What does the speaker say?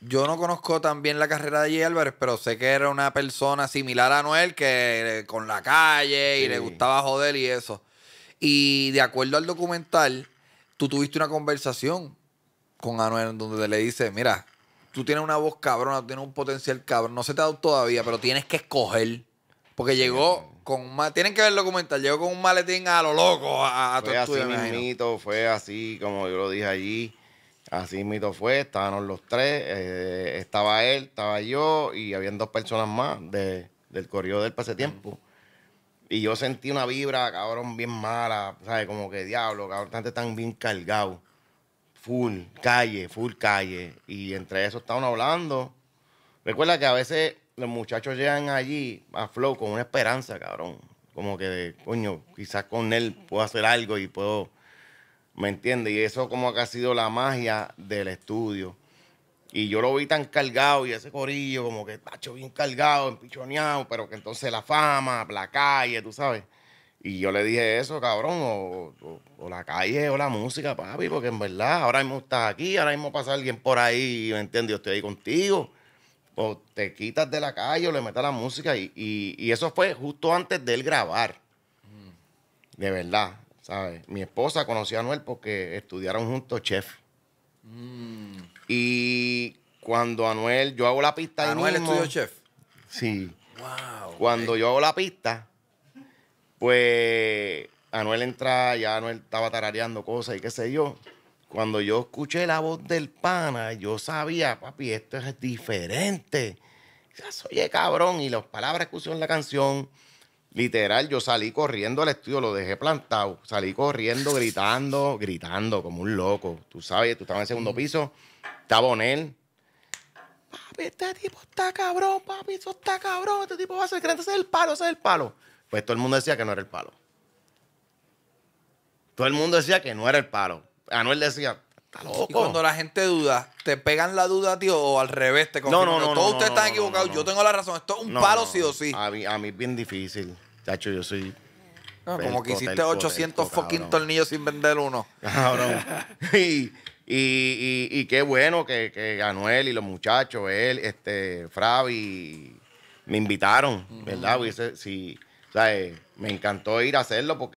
yo no conozco tan bien la carrera de Jay Álvarez, pero sé que era una persona similar a Noel, que eh, con la calle y le gustaba joder y eso. Y de acuerdo al documental, tú tuviste una conversación con Anuel donde le dice, mira, tú tienes una voz cabrona, tienes un potencial cabrón, no se te ha dado todavía, pero tienes que escoger. Porque llegó con un tienen que ver el documental, llegó con un maletín a lo loco a, así fue así como yo lo dije allí. Así mito fue, estábamos los tres, eh, estaba él, estaba yo y habían dos personas más de, del corrido del pasatiempo. Y yo sentí una vibra, cabrón, bien mala, ¿sabes? Como que diablo, cabrón, están bien cargados. Full calle, full calle. Y entre eso estaban hablando. Recuerda que a veces los muchachos llegan allí a Flow con una esperanza, cabrón. Como que, coño, quizás con él puedo hacer algo y puedo ¿Me entiendes? Y eso como que ha sido la magia del estudio. Y yo lo vi tan cargado y ese corillo como que, tacho, bien cargado, empichoneado, pero que entonces la fama, la calle, tú sabes. Y yo le dije eso, cabrón, o, la calle o la música, papi, porque en verdad ahora mismo estás aquí, ahora mismo pasa alguien por ahí, ¿me entiendes? Yo estoy ahí contigo. O te quitas de la calle o le metas la música. Y, y, y eso fue justo antes de él grabar. Mm. De verdad. Mi esposa conocía a Anuel porque estudiaron juntos chef. Mm. Y cuando Anuel, yo hago la pista. ¿Anuel estudió chef? Sí. Cuando yo hago la pista, pues Anuel entra, ya Anuel estaba tarareando cosas y qué sé yo. Cuando yo escuché la voz del pana, yo sabía, papi, esto es diferente. Oye, cabrón, y las palabras que usó en la canción. Literal, yo salí corriendo al estudio, lo dejé plantado. Salí corriendo, gritando, gritando como un loco. Tú sabes, tú estabas en el segundo piso, estaba él. Papi, este tipo está cabrón, papi, eso está cabrón. Este tipo va a ser grande, ese es el palo, ese es el palo. Pues todo el mundo decía que no era el palo. Todo el mundo decía que no era el palo. Anuel decía, está loco. Y cuando la gente duda, ¿te pegan la duda, tío? O al revés, te No, no, no. Todos ustedes están equivocados. Yo tengo la razón. Esto es un palo sí o sí. A mí, a mí es bien difícil. Chacho, yo soy. como que hiciste 800 fucking tornillos sin vender uno. y, y, y, qué bueno que, que, Anuel y los muchachos, él, este, Fravi, me invitaron, ¿verdad? si eh, me encantó ir a hacerlo porque.